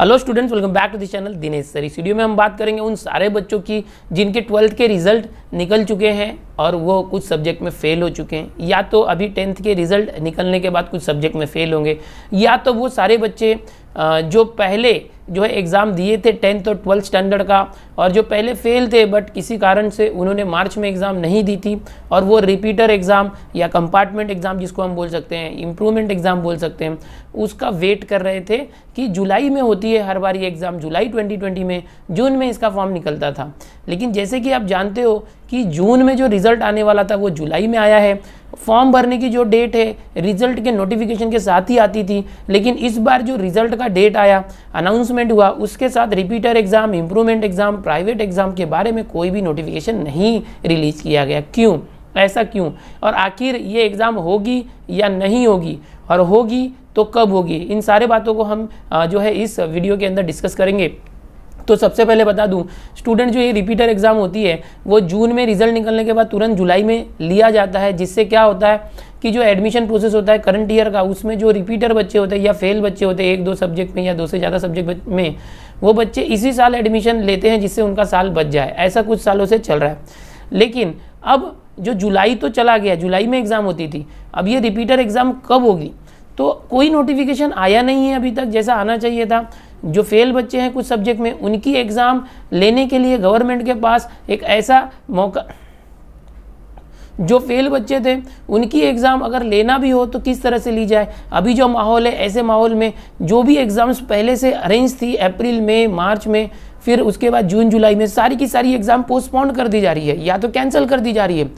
hello students welcome back to this channel Dinesh sir इस video में हम बात करेंगे उन सारे बच्चों की जिनके ट्वेल्थ के रिजल्ट निकल चुके हैं और वो कुछ सब्जेक्ट में फेल हो चुके हैं या तो अभी टेंथ के रिजल्ट निकलने के बाद कुछ सब्जेक्ट में फेल होंगे या तो वो सारे बच्चे जो पहले जो है एग्ज़ाम दिए थे टेंथ और ट्वेल्थ स्टैंडर्ड का और जो पहले फेल थे बट किसी कारण से उन्होंने मार्च में एग्ज़ाम नहीं दी थी और वो रिपीटर एग्ज़ाम या कंपार्टमेंट एग्ज़ाम जिसको हम बोल सकते हैं इम्प्रूवमेंट एग्ज़ाम बोल सकते हैं उसका वेट कर रहे थे कि जुलाई में होती है हर बार ये एग्ज़ाम जुलाई 2020 में जून में इसका फॉर्म निकलता था लेकिन जैसे कि आप जानते हो कि जून में जो रिज़ल्ट आने वाला था वो जुलाई में आया है फॉर्म भरने की जो डेट है रिज़ल्ट के नोटिफिकेशन के साथ ही आती थी लेकिन इस बार जो रिज़ल्ट का डेट आया अनाउंसमेंट हुआ उसके साथ repeater exam improvement exam private exam के बारे में कोई भी नोटिफिकेशन नहीं रिलीज़ किया गया क्यों ऐसा क्यों और आखिर ये एग्ज़ाम होगी या नहीं होगी और होगी तो कब होगी इन सारे बातों को हम जो है इस वीडियो के अंदर डिस्कस करेंगे तो सबसे पहले बता दूं स्टूडेंट जो ये रिपीटर एग्ज़ाम होती है वो जून में रिजल्ट निकलने के बाद तुरंत जुलाई में लिया जाता है जिससे क्या होता है कि जो एडमिशन प्रोसेस होता है करंट ईयर का उसमें जो रिपीटर बच्चे होते हैं या फेल बच्चे होते हैं एक दो सब्जेक्ट में या दो से ज़्यादा सब्जेक्ट में वो बच्चे इसी साल एडमिशन लेते हैं जिससे उनका साल बच जाए ऐसा कुछ सालों से चल रहा है लेकिन अब जो जुलाई तो चला गया जुलाई में एग्ज़ाम होती थी अब ये रिपीटर एग्ज़ाम कब होगी तो कोई नोटिफिकेशन आया नहीं है अभी तक जैसा आना चाहिए था जो फेल बच्चे हैं कुछ सब्जेक्ट में उनकी एग्ज़ाम लेने के लिए गवर्नमेंट के पास एक ऐसा मौका जो फेल बच्चे थे उनकी एग्ज़ाम अगर लेना भी हो तो किस तरह से ली जाए अभी जो माहौल है ऐसे माहौल में जो भी एग्ज़ाम्स पहले से अरेंज थी अप्रैल में मार्च में फिर उसके बाद जून जुलाई में सारी की सारी एग्ज़ाम पोस्टपोन कर दी जा रही है या तो कैंसिल कर दी जा रही है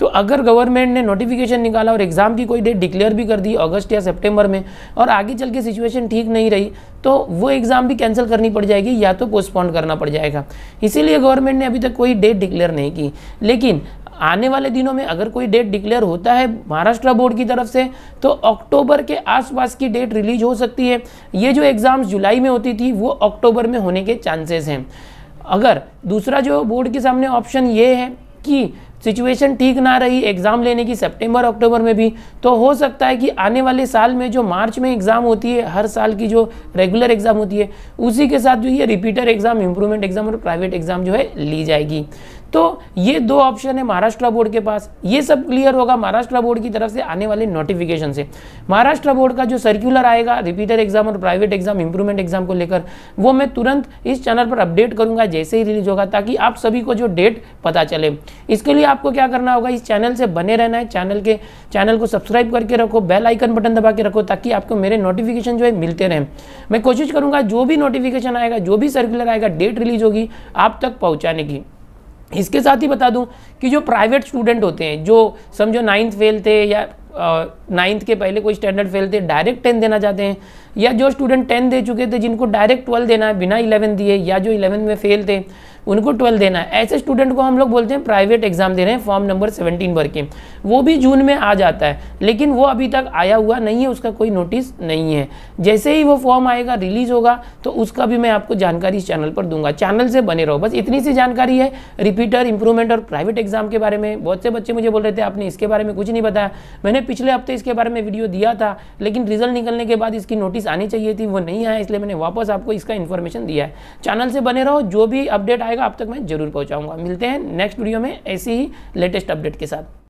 तो अगर गवर्नमेंट ने नोटिफिकेशन निकाला और एग्ज़ाम की कोई डेट डिक्लेयर भी कर दी अगस्त या सेप्टेम्बर में और आगे चल के सिचुएशन ठीक नहीं रही तो वो एग्ज़ाम भी कैंसिल करनी पड़ जाएगी या तो पोस्टपोन करना पड़ जाएगा इसीलिए गवर्नमेंट ने अभी तक कोई डेट डिक्लेयर नहीं की लेकिन आने वाले दिनों में अगर कोई डेट डिक्लेयर होता है महाराष्ट्र बोर्ड की तरफ से तो अक्टूबर के आसपास की डेट रिलीज हो सकती है ये जो एग्ज़ाम्स जुलाई में होती थी वो अक्टूबर में होने के चांसेस हैं अगर दूसरा जो बोर्ड के सामने ऑप्शन ये है कि सिचुएशन ठीक ना रही एग्ज़ाम लेने की सितंबर अक्टूबर में भी तो हो सकता है कि आने वाले साल में जो मार्च में एग्ज़ाम होती है हर साल की जो रेगुलर एग्ज़ाम होती है उसी के साथ जो ये रिपीटर एग्ज़ाम इम्प्रूवमेंट एग्ज़ाम और प्राइवेट एग्ज़ाम जो है ली जाएगी तो ये दो ऑप्शन है महाराष्ट्र बोर्ड के पास ये सब क्लियर होगा महाराष्ट्र बोर्ड की तरफ से आने वाले नोटिफिकेशन से महाराष्ट्र बोर्ड का जो सर्कुलर आएगा रिपीटर एग्जाम और प्राइवेट एग्जाम इंप्रूवमेंट एग्जाम को लेकर वो मैं तुरंत इस चैनल पर अपडेट करूंगा जैसे ही रिलीज होगा ताकि आप सभी को जो डेट पता चले इसके लिए आपको क्या करना होगा इस चैनल से बने रहना है चैनल के चैनल को सब्सक्राइब करके रखो बेल आइकन बटन दबा के रखो ताकि आपको मेरे नोटिफिकेशन जो है मिलते रहें मैं कोशिश करूंगा जो भी नोटिफिकेशन आएगा जो भी सर्कुलर आएगा डेट रिलीज होगी आप तक पहुंचाने की इसके साथ ही बता दूं कि जो प्राइवेट स्टूडेंट होते हैं जो समझो नाइन्थ फेल थे या नाइन्थ के पहले कोई स्टैंडर्ड फेल थे डायरेक्ट टेन देना चाहते हैं या जो स्टूडेंट टेन दे चुके थे जिनको डायरेक्ट ट्वेल्थ देना है बिना इलेवन दिए या जो इलेवन में फेल थे उनको ट्वेल्थ देना है ऐसे स्टूडेंट को हम लोग बोलते हैं प्राइवेट एग्जाम दे रहे हैं फॉर्म नंबर सेवनटीन भर के वो भी जून में आ जाता है लेकिन वो अभी तक आया हुआ नहीं है उसका कोई नोटिस नहीं है जैसे ही वो फॉर्म आएगा रिलीज होगा तो उसका भी मैं आपको जानकारी इस चैनल पर दूंगा चैनल से बने रहो बस इतनी सी जानकारी है रिपीटर इंप्रूवमेंट और प्राइवेट एग्जाम के बारे में बहुत से बच्चे मुझे बोल रहे थे आपने इसके बारे में कुछ नहीं बताया मैंने पिछले हफ्ते इसके बारे में वीडियो दिया था लेकिन रिजल्ट निकलने के बाद इसकी नोटिस चीज़ आनी चाहिए थी वो नहीं आया इसलिए मैंने वापस आपको इसका इन्फॉर्मेशन दिया है चैनल से बने रहो जो भी अपडेट आएगा आप तक मैं जरूर पहुँचाऊँगा मिलते हैं नेक्स्ट वीडियो में ऐसी ही लेटेस्ट अपडेट के साथ